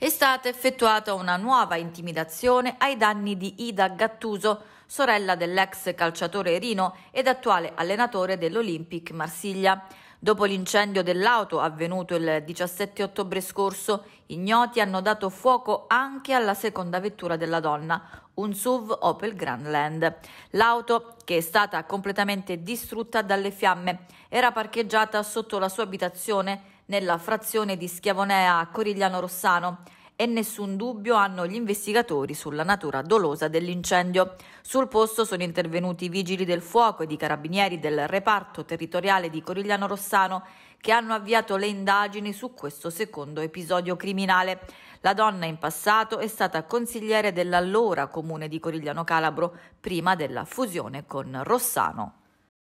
è stata effettuata una nuova intimidazione ai danni di Ida Gattuso, sorella dell'ex calciatore Rino ed attuale allenatore dell'Olympic Marsiglia. Dopo l'incendio dell'auto avvenuto il 17 ottobre scorso, ignoti hanno dato fuoco anche alla seconda vettura della donna, un SUV Opel Grandland. L'auto, che è stata completamente distrutta dalle fiamme, era parcheggiata sotto la sua abitazione nella frazione di Schiavonea a Corigliano Rossano e nessun dubbio hanno gli investigatori sulla natura dolosa dell'incendio. Sul posto sono intervenuti i vigili del fuoco ed i carabinieri del reparto territoriale di Corigliano Rossano che hanno avviato le indagini su questo secondo episodio criminale. La donna in passato è stata consigliere dell'allora comune di Corigliano Calabro prima della fusione con Rossano.